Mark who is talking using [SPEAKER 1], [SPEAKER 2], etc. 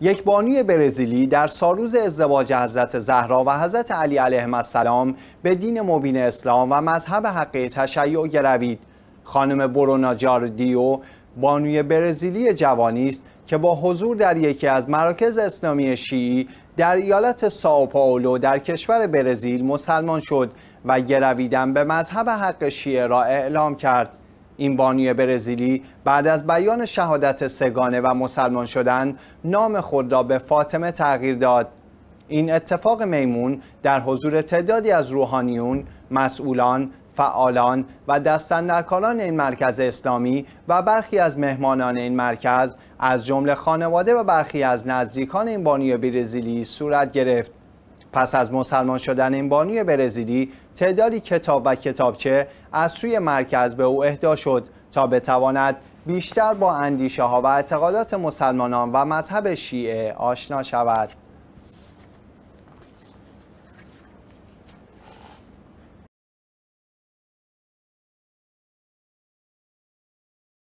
[SPEAKER 1] یک بانوی برزیلی در ساروز ازدواج حضرت زهرا و حضرت علی علیه السلام به دین مبین اسلام و مذهب حقه تشیع گروید خانم برونا جاردیو بانوی برزیلی جوانی است که با حضور در یکی از مراکز اسلامی شیعی در ایالت ساو پائولو در کشور برزیل مسلمان شد و گرویدن به مذهب حق شیعه را اعلام کرد این بانی برزیلی بعد از بیان شهادت سگانه و مسلمان شدن نام خود را به فاطمه تغییر داد این اتفاق میمون در حضور تعدادی از روحانیون، مسئولان، فعالان و دستندرکاران این مرکز اسلامی و برخی از مهمانان این مرکز از جمله خانواده و برخی از نزدیکان این بانی برزیلی صورت گرفت پس از مسلمان شدن این بانوی برزیلی تعدادی کتاب و کتابچه از سوی مرکز به او اهدا شد تا بتواند بیشتر با اندیشه ها و اعتقادات مسلمانان و مذهب شیعه آشنا شود